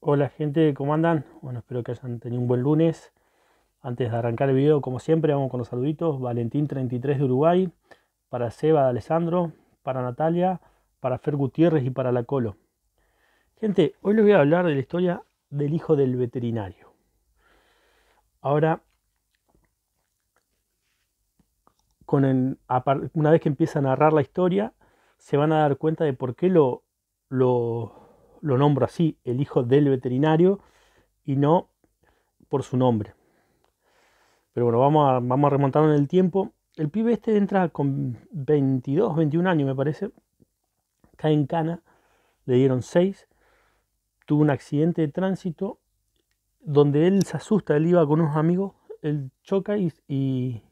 Hola gente, ¿cómo andan? Bueno, espero que hayan tenido un buen lunes. Antes de arrancar el video, como siempre, vamos con los saluditos. Valentín33 de Uruguay, para Seba de Alessandro, para Natalia, para Fer Gutiérrez y para La Colo. Gente, hoy les voy a hablar de la historia del hijo del veterinario. Ahora, una vez que empieza a narrar la historia, se van a dar cuenta de por qué lo, lo lo nombro así, el hijo del veterinario, y no por su nombre. Pero bueno, vamos a, vamos remontar en el tiempo. El pibe este entra con 22, 21 años me parece. Cae en cana, le dieron 6. Tuvo un accidente de tránsito donde él se asusta, él iba con unos amigos, él choca y, y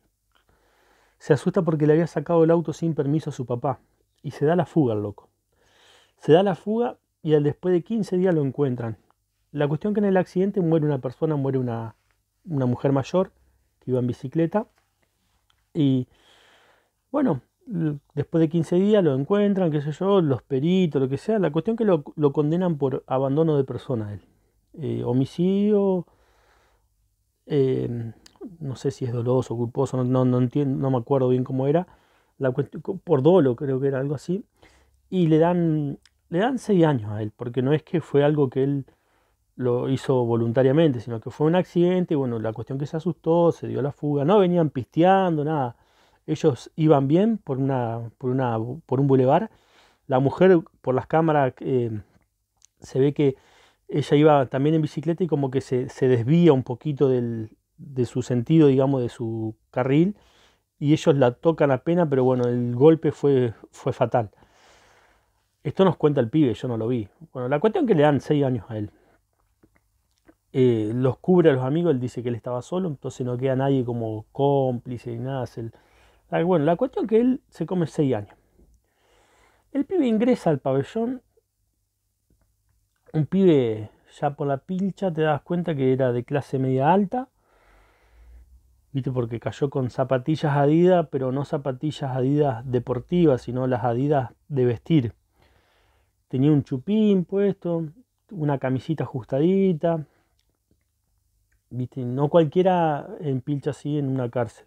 se asusta porque le había sacado el auto sin permiso a su papá. Y se da la fuga al loco. Se da la fuga y después de 15 días lo encuentran. La cuestión que en el accidente muere una persona, muere una, una mujer mayor que iba en bicicleta. Y bueno, después de 15 días lo encuentran, qué sé yo, los peritos, lo que sea. La cuestión que lo, condenan por abandono de persona, él. Eh, homicidio, eh, no sé si es doloso culposo, no, no, entiendo, no me acuerdo bien cómo era. La por dolo creo que era algo así. Y le dan le dan seis años a él, porque no es que fue algo que él lo hizo voluntariamente, sino que fue un accidente, y bueno, la cuestión que se asustó, se dio la fuga, no venían pisteando, nada. Ellos iban bien por, una, por un bulevar. La mujer, por las cámaras, eh, se ve que ella iba también en bicicleta y como que se, desvía un poquito de su sentido, digamos, de su carril, y ellos la tocan apenas, pero bueno, el golpe fue, fue fatal. Esto nos cuenta el pibe, yo no lo vi. Bueno, la cuestión que le dan 6 años a él. Eh, los cubre a los amigos, él dice que él estaba solo, entonces no queda nadie como cómplice ni nada. Bueno, la cuestión que él se come 6 años. El pibe ingresa al pabellón, un pibe ya por la pilcha, te das cuenta que era de clase media alta, ¿viste? porque cayó con zapatillas Adidas, pero no zapatillas Adidas deportivas, sino las Adidas de vestir. Tenía un chupín puesto, una camisita ajustadita. ¿Viste? No cualquiera empilcha así en una cárcel.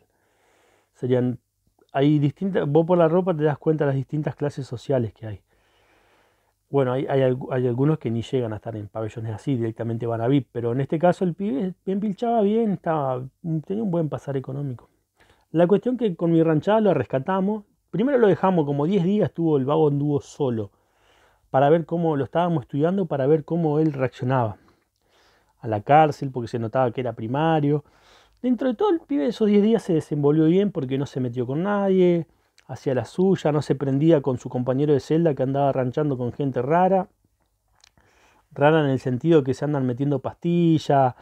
Serían. Hay distintas. Vos por la ropa te das cuenta de las distintas clases sociales que hay. Bueno, hay, algunos que ni llegan a estar en pabellones así, directamente van a vivir. pero en este caso el pibe bien bien, estaba, tenía un buen pasar económico. La cuestión que con mi ranchada lo rescatamos, primero lo dejamos como 10 días, estuvo el vago dúo solo para ver cómo lo estábamos estudiando, para ver cómo él reaccionaba a la cárcel, porque se notaba que era primario. Dentro de todo, el pibe de esos 10 días se desenvolvió bien porque no se metió con nadie, hacía la suya, no se prendía con su compañero de celda que andaba ranchando con gente rara. Rara en el sentido que se andan metiendo pastillas,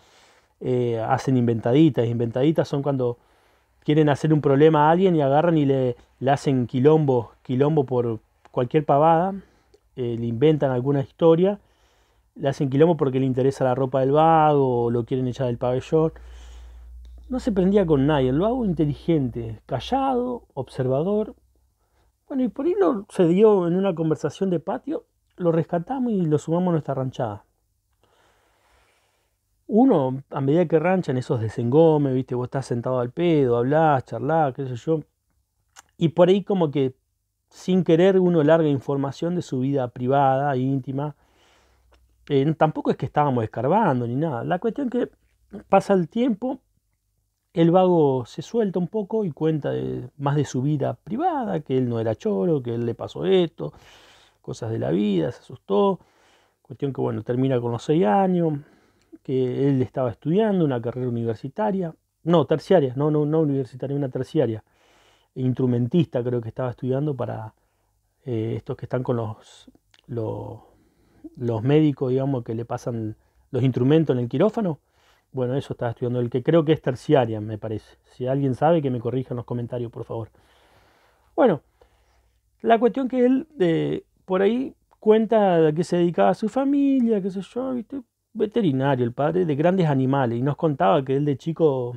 eh, hacen inventaditas. Inventaditas son cuando quieren hacer un problema a alguien y agarran y le, le hacen quilombo, quilombo por cualquier pavada. Eh, le inventan alguna historia, le hacen quilombo porque le interesa la ropa del vago o lo quieren echar del pabellón. No se prendía con nadie, lo hago inteligente, callado, observador. Bueno, y por ahí lo, se dio en una conversación de patio, lo rescatamos y lo sumamos a nuestra ranchada. Uno, a medida que ranchan esos desengomes, viste, vos estás sentado al pedo, hablás, charlás, qué sé yo, y por ahí como que sin querer uno larga información de su vida privada, íntima. Eh, tampoco es que estábamos escarbando ni nada. La cuestión que pasa el tiempo, el vago se suelta un poco y cuenta más de su vida privada, que él no era choro, que él le pasó esto, cosas de la vida, se asustó. Cuestión que, bueno, termina con los seis años, que él estaba estudiando una carrera universitaria, no, terciaria, no, no, no universitaria, una terciaria instrumentista creo que estaba estudiando para eh, estos que están con los, los, médicos, digamos, que le pasan los instrumentos en el quirófano. Bueno, eso estaba estudiando, el que creo que es terciaria, me parece. Si alguien sabe, que me corrija en los comentarios, por favor. Bueno, la cuestión que él eh, por ahí cuenta de que se dedicaba a su familia, qué sé yo, ¿viste? veterinario, el padre de grandes animales, y nos contaba que él de chico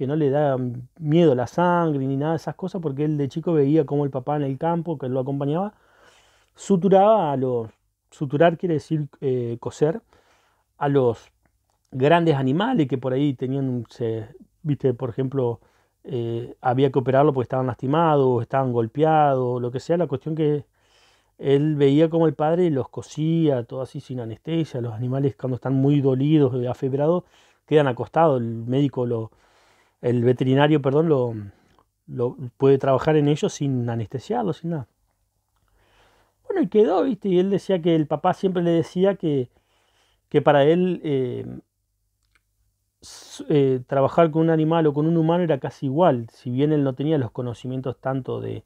que no le da miedo la sangre ni nada de esas cosas, porque él de chico veía cómo el papá en el campo, que lo acompañaba, suturaba a los, suturar quiere decir eh, coser, a los grandes animales que por ahí tenían, viste, por ejemplo, eh, había que operarlo porque estaban lastimados, estaban golpeados, lo que sea, la cuestión que él veía como el padre los cosía, todo así sin anestesia, los animales cuando están muy dolidos, eh, afebrados, quedan acostados, el médico lo el veterinario, perdón, lo, puede trabajar en ellos sin anestesiarlo, sin nada. Bueno, y quedó, ¿viste? Y él decía que el papá siempre le decía que, para él eh, eh, trabajar con un animal o con un humano era casi igual, si bien él no tenía los conocimientos tanto de,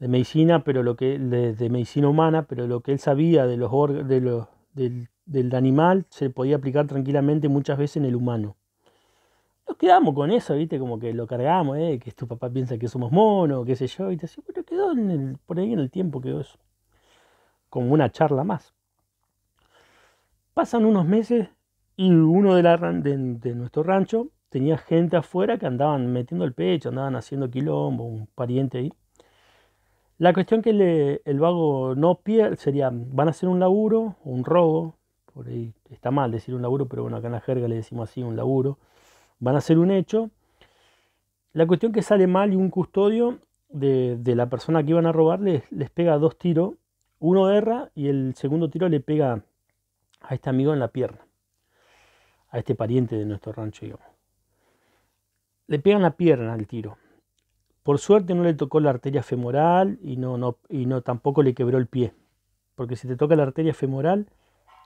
medicina, pero lo que de, medicina humana, pero lo que él sabía de los, de los del, del animal se podía aplicar tranquilamente muchas veces en el humano quedamos con eso, ¿viste? Como que lo cargamos, ¿eh? Que tu papá piensa que somos monos, qué sé yo, Viste, quedó por ahí en el tiempo, quedó eso. Como una charla más. Pasan unos meses y uno de, de, nuestro rancho tenía gente afuera que andaban metiendo el pecho, andaban haciendo quilombo, un pariente ahí. La cuestión que el vago no pierde sería, van a hacer un laburo, un robo, por ahí está mal decir un laburo, pero bueno, acá en la jerga le decimos así, un laburo, van a ser un hecho. La cuestión que sale mal y un custodio de, la persona que iban a robar les, pega dos tiros. Uno erra y el segundo tiro le pega a este amigo en la pierna. A este pariente de nuestro rancho, digamos. Le pegan la pierna al tiro. Por suerte no le tocó la arteria femoral y no, no, y no tampoco le quebró el pie. Porque si te toca la arteria femoral,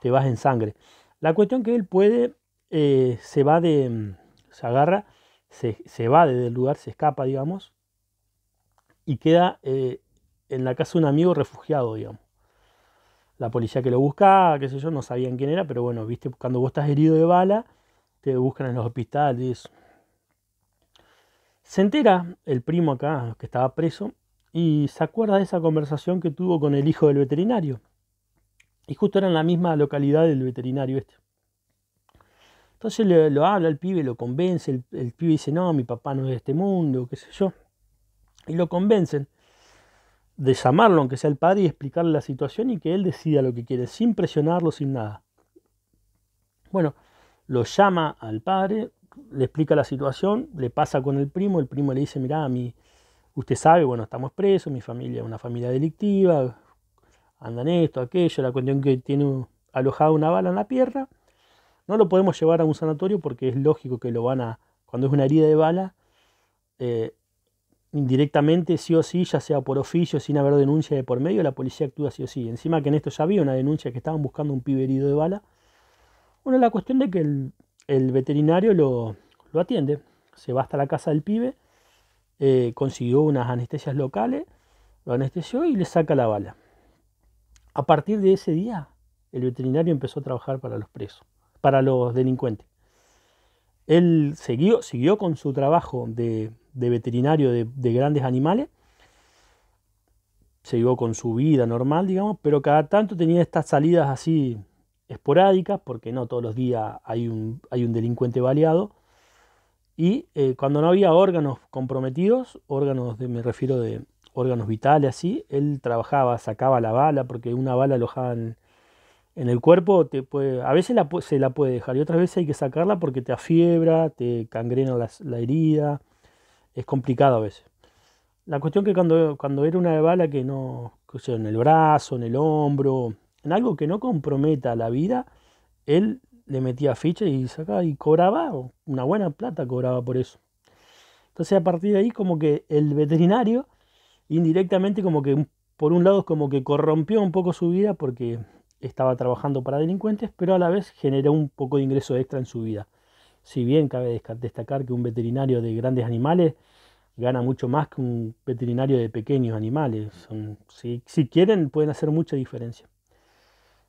te vas en sangre. La cuestión que él puede, eh, se va de, se agarra, se, va desde el lugar, se escapa, digamos, y queda eh, en la casa de un amigo refugiado, digamos. La policía que lo buscaba, qué sé yo, no sabían quién era, pero bueno, viste, cuando vos estás herido de bala, te buscan en los hospitales. Se entera el primo acá, que estaba preso, y se acuerda de esa conversación que tuvo con el hijo del veterinario. Y justo era en la misma localidad del veterinario este. Entonces lo, habla el pibe, lo convence, el, pibe dice, no, mi papá no es de este mundo, qué sé yo. Y lo convencen de llamarlo, aunque sea el padre, y explicarle la situación y que él decida lo que quiere, sin presionarlo, sin nada. Bueno, lo llama al padre, le explica la situación, le pasa con el primo, el primo le dice, mirá, usted sabe, bueno, estamos presos, mi familia es una familia delictiva, andan esto, aquello, la cuestión que tiene alojada una bala en la pierna, no lo podemos llevar a un sanatorio porque es lógico que lo van a, cuando es una herida de bala, eh, indirectamente, sí o sí, ya sea por oficio, sin haber denuncia de por medio, la policía actúa sí o sí. Encima que en esto ya había una denuncia que estaban buscando un pibe herido de bala. Bueno, la cuestión de que el, veterinario lo, atiende, se va hasta la casa del pibe, eh, consiguió unas anestesias locales, lo anestesió y le saca la bala. A partir de ese día, el veterinario empezó a trabajar para los presos para los delincuentes. Él siguió, siguió con su trabajo de, veterinario de, grandes animales, siguió con su vida normal, digamos, pero cada tanto tenía estas salidas así esporádicas, porque no todos los días hay un, delincuente baleado, y eh, cuando no había órganos comprometidos, órganos, me refiero de órganos vitales, así, él trabajaba, sacaba la bala, porque una bala lo en el cuerpo te puede, a veces se la puede dejar y otras veces hay que sacarla porque te afiebra, te cangrena la, herida, es complicado a veces. La cuestión que cuando, cuando era una bala que no, en el brazo, en el hombro, en algo que no comprometa la vida, él le metía ficha y sacaba y cobraba, una buena plata cobraba por eso. Entonces a partir de ahí como que el veterinario indirectamente como que por un lado como que corrompió un poco su vida porque estaba trabajando para delincuentes, pero a la vez generó un poco de ingreso extra en su vida. Si bien cabe destacar que un veterinario de grandes animales gana mucho más que un veterinario de pequeños animales. si, si, quieren, pueden hacer mucha diferencia.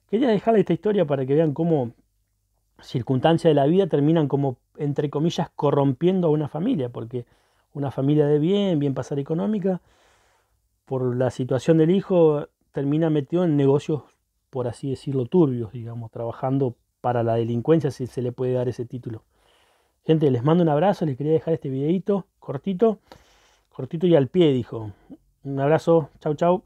Quería dejar esta historia para que vean cómo circunstancias de la vida terminan como, entre comillas, corrompiendo a una familia, porque una familia de bien, bien pasar económica, por la situación del hijo, termina metido en negocios por así decirlo, turbios, digamos, trabajando para la delincuencia, si se le puede dar ese título. Gente, les mando un abrazo, les quería dejar este videito cortito, cortito y al pie, dijo. Un abrazo, chau, chau.